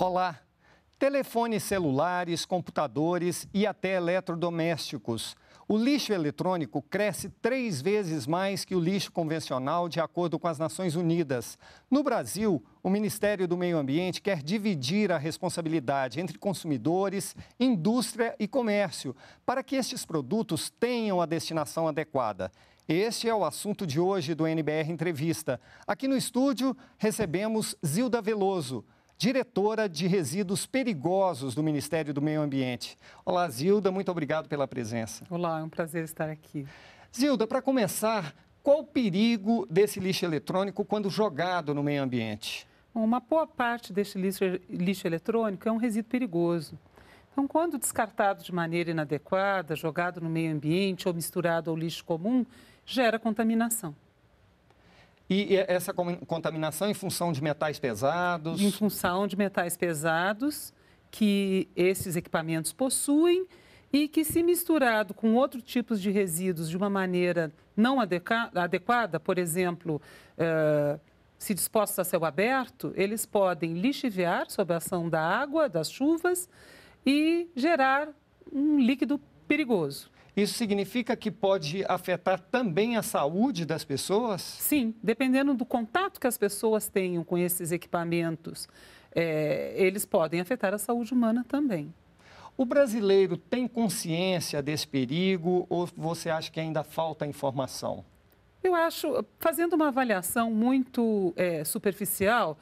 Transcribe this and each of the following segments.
Olá! Telefones celulares, computadores e até eletrodomésticos. O lixo eletrônico cresce três vezes mais que o lixo convencional, de acordo com as Nações Unidas. No Brasil, o Ministério do Meio Ambiente quer dividir a responsabilidade entre consumidores, indústria e comércio, para que estes produtos tenham a destinação adequada. Este é o assunto de hoje do NBR Entrevista. Aqui no estúdio, recebemos Zilda Veloso diretora de resíduos perigosos do Ministério do Meio Ambiente. Olá, Zilda, muito obrigado pela presença. Olá, é um prazer estar aqui. Zilda, para começar, qual o perigo desse lixo eletrônico quando jogado no meio ambiente? Uma boa parte deste lixo, lixo eletrônico é um resíduo perigoso. Então, quando descartado de maneira inadequada, jogado no meio ambiente ou misturado ao lixo comum, gera contaminação. E essa contaminação em função de metais pesados? Em função de metais pesados que esses equipamentos possuem e que, se misturado com outros tipos de resíduos de uma maneira não adequada, por exemplo, eh, se dispostos a céu aberto, eles podem lixiviar sob a ação da água, das chuvas e gerar um líquido perigoso. Isso significa que pode afetar também a saúde das pessoas? Sim, dependendo do contato que as pessoas tenham com esses equipamentos, é, eles podem afetar a saúde humana também. O brasileiro tem consciência desse perigo ou você acha que ainda falta informação? Eu acho, fazendo uma avaliação muito é, superficial,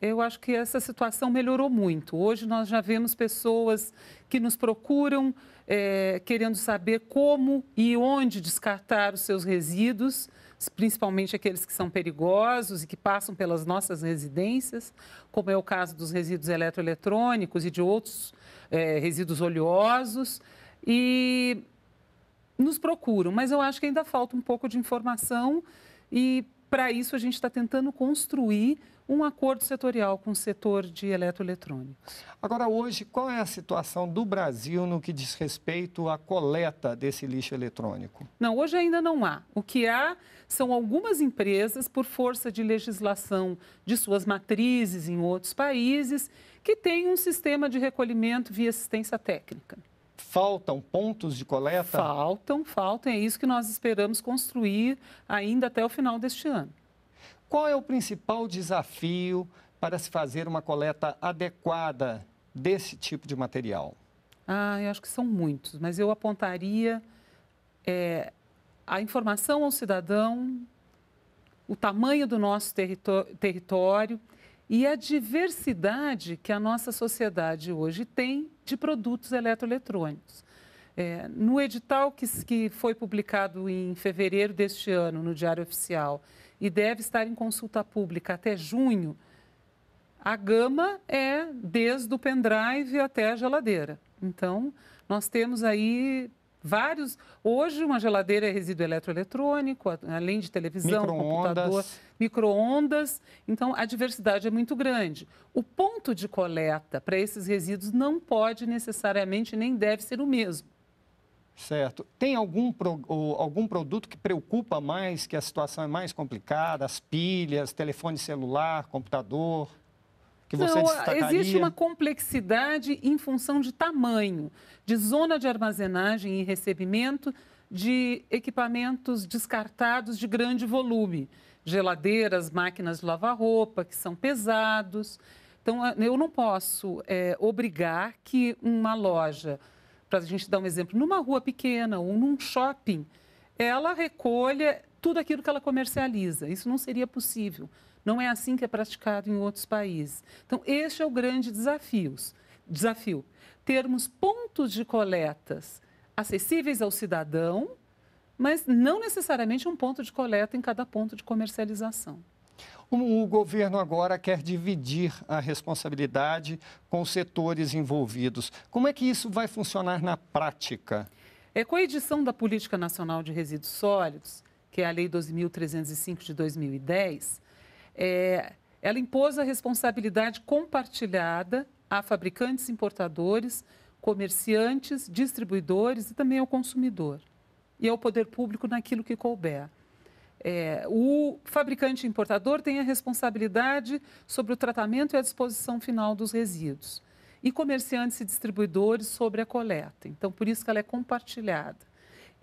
eu acho que essa situação melhorou muito. Hoje nós já vemos pessoas que nos procuram é, querendo saber como e onde descartar os seus resíduos, principalmente aqueles que são perigosos e que passam pelas nossas residências, como é o caso dos resíduos eletroeletrônicos e de outros é, resíduos oleosos. E nos procuram, mas eu acho que ainda falta um pouco de informação e para isso, a gente está tentando construir um acordo setorial com o setor de eletroeletrônicos. Agora, hoje, qual é a situação do Brasil no que diz respeito à coleta desse lixo eletrônico? Não, hoje ainda não há. O que há são algumas empresas, por força de legislação de suas matrizes em outros países, que têm um sistema de recolhimento via assistência técnica. Faltam pontos de coleta? Faltam, faltam. É isso que nós esperamos construir ainda até o final deste ano. Qual é o principal desafio para se fazer uma coleta adequada desse tipo de material? Ah, eu acho que são muitos, mas eu apontaria é, a informação ao cidadão, o tamanho do nosso território e a diversidade que a nossa sociedade hoje tem de produtos eletroeletrônicos. É, no edital que, que foi publicado em fevereiro deste ano no Diário Oficial e deve estar em consulta pública até junho, a gama é desde o pendrive até a geladeira. Então, nós temos aí vários. Hoje, uma geladeira é resíduo eletroeletrônico, além de televisão, micro computador, microondas, Então, a diversidade é muito grande. O ponto de coleta para esses resíduos não pode necessariamente nem deve ser o mesmo. Certo. Tem algum, algum produto que preocupa mais, que a situação é mais complicada? As pilhas, telefone celular, computador? que você Não, destacaria? Existe uma complexidade em função de tamanho, de zona de armazenagem e recebimento de equipamentos descartados de grande volume, geladeiras, máquinas de lavar roupa, que são pesados. Então, eu não posso é, obrigar que uma loja, para a gente dar um exemplo, numa rua pequena ou num shopping, ela recolha tudo aquilo que ela comercializa. Isso não seria possível. Não é assim que é praticado em outros países. Então, este é o grande desafio. Desafio: termos pontos de coletas acessíveis ao cidadão, mas não necessariamente um ponto de coleta em cada ponto de comercialização. O governo agora quer dividir a responsabilidade com os setores envolvidos. Como é que isso vai funcionar na prática? É, com a edição da Política Nacional de Resíduos Sólidos, que é a Lei 2.305 de 2010, é, ela impôs a responsabilidade compartilhada a fabricantes, importadores, comerciantes, distribuidores e também ao consumidor e ao poder público naquilo que couber. É, o fabricante importador tem a responsabilidade sobre o tratamento e a disposição final dos resíduos. E comerciantes e distribuidores sobre a coleta. Então, por isso que ela é compartilhada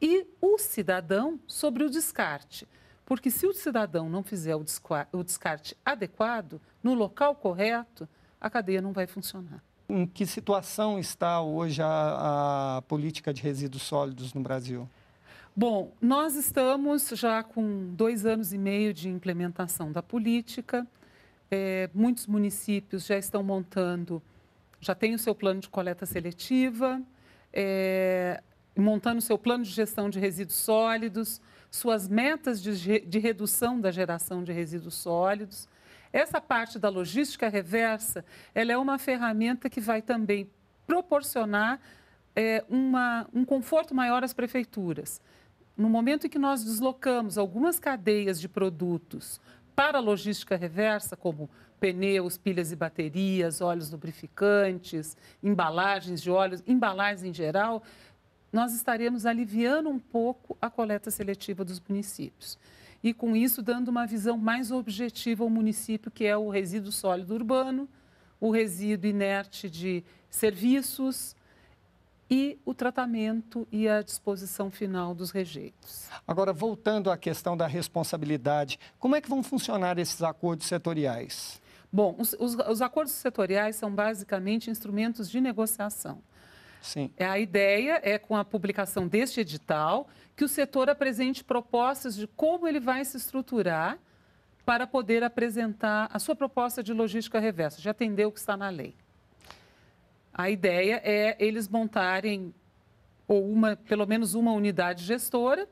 e o cidadão sobre o descarte. Porque se o cidadão não fizer o descarte adequado, no local correto, a cadeia não vai funcionar. Em que situação está hoje a, a política de resíduos sólidos no Brasil? Bom, nós estamos já com dois anos e meio de implementação da política. É, muitos municípios já estão montando, já tem o seu plano de coleta seletiva. É, montando seu plano de gestão de resíduos sólidos, suas metas de, de redução da geração de resíduos sólidos. Essa parte da logística reversa, ela é uma ferramenta que vai também proporcionar é, uma, um conforto maior às prefeituras. No momento em que nós deslocamos algumas cadeias de produtos para a logística reversa, como pneus, pilhas e baterias, óleos lubrificantes, embalagens de óleos, embalagens em geral, nós estaremos aliviando um pouco a coleta seletiva dos municípios. E com isso, dando uma visão mais objetiva ao município, que é o resíduo sólido urbano, o resíduo inerte de serviços, e o tratamento e a disposição final dos rejeitos. Agora, voltando à questão da responsabilidade, como é que vão funcionar esses acordos setoriais? Bom, os, os, os acordos setoriais são basicamente instrumentos de negociação. Sim. É, a ideia é, com a publicação deste edital, que o setor apresente propostas de como ele vai se estruturar para poder apresentar a sua proposta de logística reversa, de atender o que está na lei. A ideia é eles montarem ou uma, pelo menos uma unidade gestora.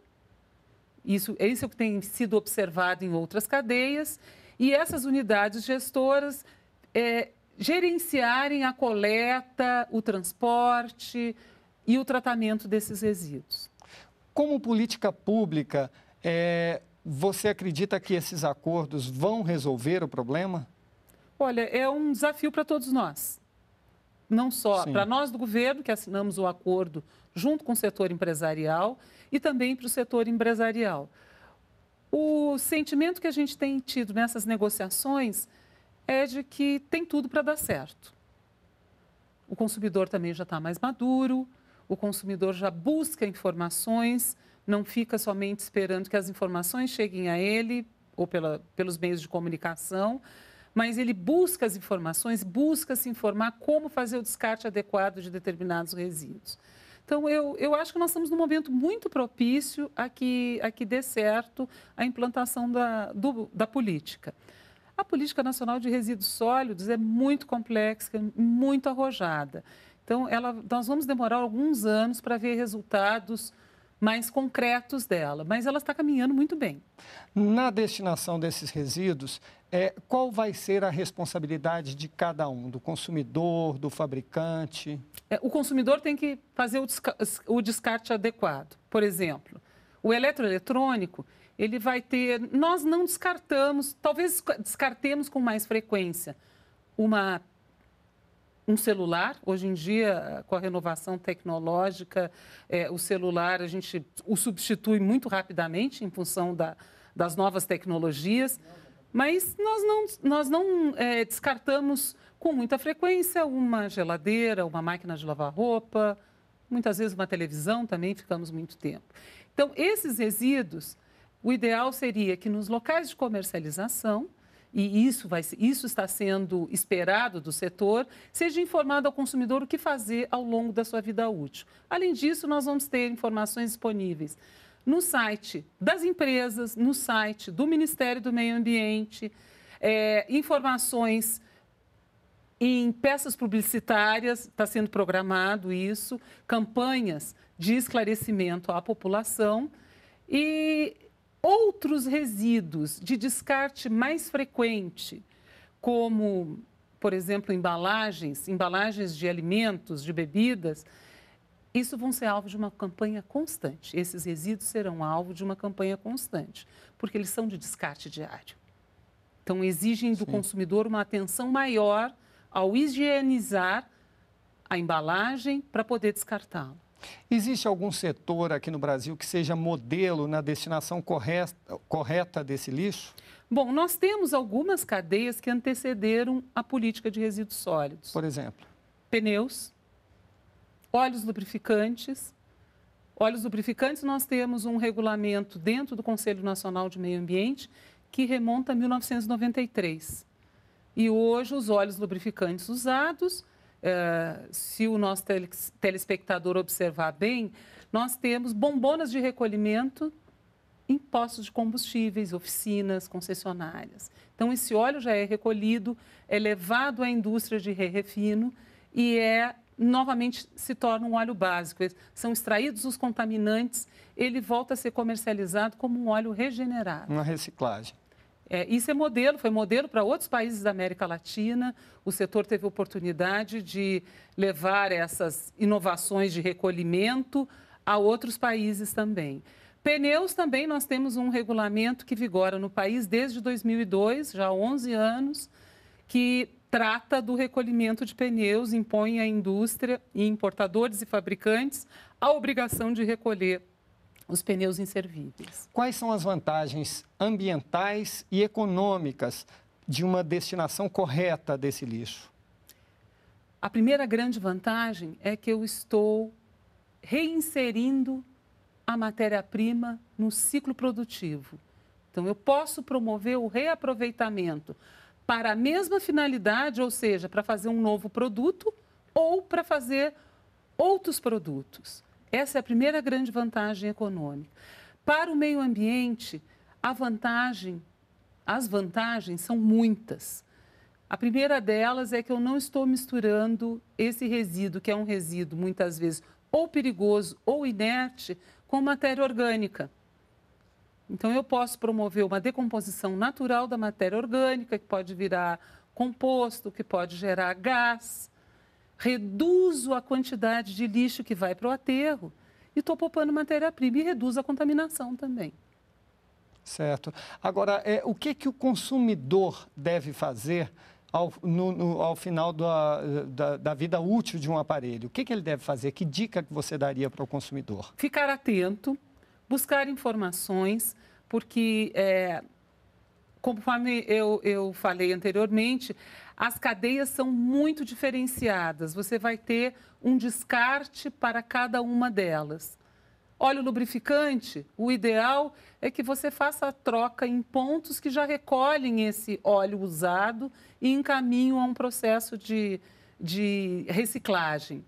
Isso, isso é o que tem sido observado em outras cadeias. E essas unidades gestoras é, gerenciarem a coleta, o transporte e o tratamento desses resíduos. Como política pública, é, você acredita que esses acordos vão resolver o problema? Olha, é um desafio para todos nós. Não só para nós do governo, que assinamos o acordo junto com o setor empresarial, e também para o setor empresarial. O sentimento que a gente tem tido nessas negociações é de que tem tudo para dar certo. O consumidor também já está mais maduro, o consumidor já busca informações, não fica somente esperando que as informações cheguem a ele ou pela, pelos meios de comunicação, mas ele busca as informações, busca se informar como fazer o descarte adequado de determinados resíduos. Então, eu, eu acho que nós estamos num momento muito propício a que, a que dê certo a implantação da, do, da política. A política nacional de resíduos sólidos é muito complexa, muito arrojada. Então, ela, nós vamos demorar alguns anos para ver resultados mais concretos dela, mas ela está caminhando muito bem. Na destinação desses resíduos, é, qual vai ser a responsabilidade de cada um, do consumidor, do fabricante? É, o consumidor tem que fazer o, desca o descarte adequado. Por exemplo, o eletroeletrônico, ele vai ter. Nós não descartamos, talvez descartemos com mais frequência uma um celular. Hoje em dia, com a renovação tecnológica, é, o celular a gente o substitui muito rapidamente em função da, das novas tecnologias. Mas nós não, nós não é, descartamos com muita frequência uma geladeira, uma máquina de lavar roupa, muitas vezes uma televisão também ficamos muito tempo. Então, esses resíduos o ideal seria que nos locais de comercialização, e isso, vai, isso está sendo esperado do setor, seja informado ao consumidor o que fazer ao longo da sua vida útil. Além disso, nós vamos ter informações disponíveis no site das empresas, no site do Ministério do Meio Ambiente, é, informações em peças publicitárias, está sendo programado isso, campanhas de esclarecimento à população. E Outros resíduos de descarte mais frequente, como, por exemplo, embalagens, embalagens de alimentos, de bebidas, isso vão ser alvo de uma campanha constante. Esses resíduos serão alvo de uma campanha constante, porque eles são de descarte diário. Então, exigem do Sim. consumidor uma atenção maior ao higienizar a embalagem para poder descartá-la. Existe algum setor aqui no Brasil que seja modelo na destinação correta, desse lixo? Bom, nós temos algumas cadeias que antecederam a política de resíduos sólidos. Por exemplo? Pneus, óleos lubrificantes. Óleos lubrificantes, nós temos um regulamento dentro do Conselho Nacional de Meio Ambiente que remonta a 1993. E hoje, os óleos lubrificantes usados ah, se o nosso telespectador observar bem, nós temos bombonas de recolhimento em postos de combustíveis, oficinas, concessionárias. Então, esse óleo já é recolhido, é levado à indústria de re-refino e é novamente se torna um óleo básico. São extraídos os contaminantes, ele volta a ser comercializado como um óleo regenerado. Uma reciclagem. É, isso é modelo, foi modelo para outros países da América Latina. O setor teve oportunidade de levar essas inovações de recolhimento a outros países também. Pneus também nós temos um regulamento que vigora no país desde 2002, já há 11 anos, que trata do recolhimento de pneus, impõe à indústria e importadores e fabricantes a obrigação de recolher os pneus inservíveis. Quais são as vantagens ambientais e econômicas de uma destinação correta desse lixo? A primeira grande vantagem é que eu estou reinserindo a matéria-prima no ciclo produtivo. Então, eu posso promover o reaproveitamento para a mesma finalidade, ou seja, para fazer um novo produto ou para fazer outros produtos. Essa é a primeira grande vantagem econômica. Para o meio ambiente, a vantagem, as vantagens são muitas. A primeira delas é que eu não estou misturando esse resíduo, que é um resíduo muitas vezes ou perigoso ou inerte, com matéria orgânica. Então, eu posso promover uma decomposição natural da matéria orgânica, que pode virar composto, que pode gerar gás reduzo a quantidade de lixo que vai para o aterro e estou poupando matéria-prima e reduzo a contaminação também. Certo. Agora, é, o que, que o consumidor deve fazer ao, no, no, ao final da, da, da, vida útil de um aparelho? O que, que ele deve fazer? Que dica que você daria para o consumidor? Ficar atento, buscar informações, porque é, conforme eu, eu falei anteriormente, as cadeias são muito diferenciadas. Você vai ter um descarte para cada uma delas. Óleo lubrificante, o ideal é que você faça a troca em pontos que já recolhem esse óleo usado e encaminham a um processo de, de reciclagem.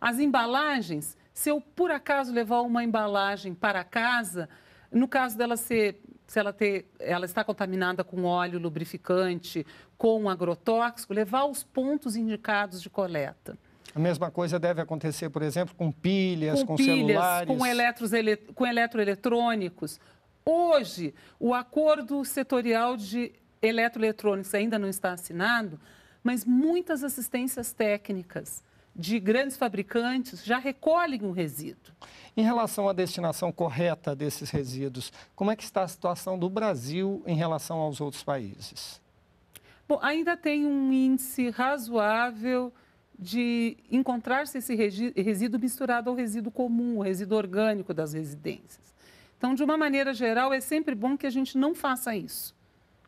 As embalagens, se eu por acaso levar uma embalagem para casa, no caso dela ser se ela, ter, ela está contaminada com óleo lubrificante, com agrotóxico, levar os pontos indicados de coleta. A mesma coisa deve acontecer, por exemplo, com pilhas, com, com pilhas, celulares. Com, eletros, ele, com eletroeletrônicos. Hoje, o acordo setorial de eletroeletrônicos ainda não está assinado, mas muitas assistências técnicas de grandes fabricantes já recolhem o resíduo. Em relação à destinação correta desses resíduos, como é que está a situação do Brasil em relação aos outros países? Bom, ainda tem um índice razoável de encontrar-se esse resíduo misturado ao resíduo comum, o resíduo orgânico das residências. Então, de uma maneira geral, é sempre bom que a gente não faça isso.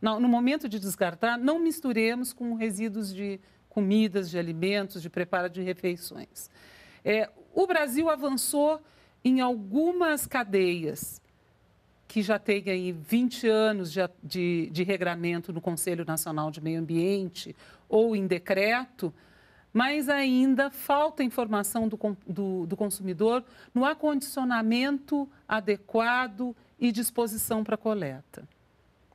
No momento de descartar, não misturemos com resíduos de comidas, de alimentos, de preparo de refeições. É, o Brasil avançou em algumas cadeias que já tem aí 20 anos de, de, de, regramento no Conselho Nacional de Meio Ambiente ou em decreto, mas ainda falta informação do, do, do consumidor no acondicionamento adequado e disposição para coleta.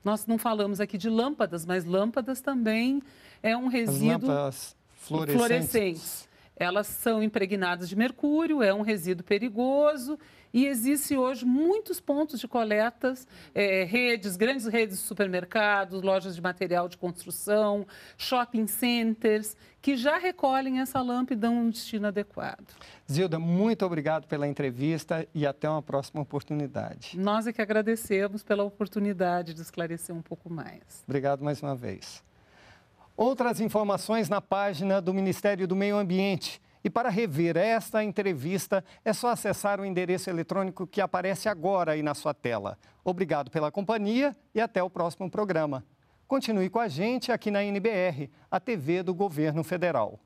Nós não falamos aqui de lâmpadas, mas lâmpadas também é um resíduo. As lâmpadas fluorescentes. fluorescentes elas são impregnadas de mercúrio, é um resíduo perigoso e existem hoje muitos pontos de coletas, é, redes, grandes redes de supermercados, lojas de material de construção, shopping centers, que já recolhem essa lâmpada e dão um destino adequado. Zilda, muito obrigado pela entrevista e até uma próxima oportunidade. Nós é que agradecemos pela oportunidade de esclarecer um pouco mais. Obrigado mais uma vez. Outras informações na página do Ministério do Meio Ambiente. E para rever esta entrevista, é só acessar o endereço eletrônico que aparece agora aí na sua tela. Obrigado pela companhia e até o próximo programa. Continue com a gente aqui na NBR, a TV do Governo Federal.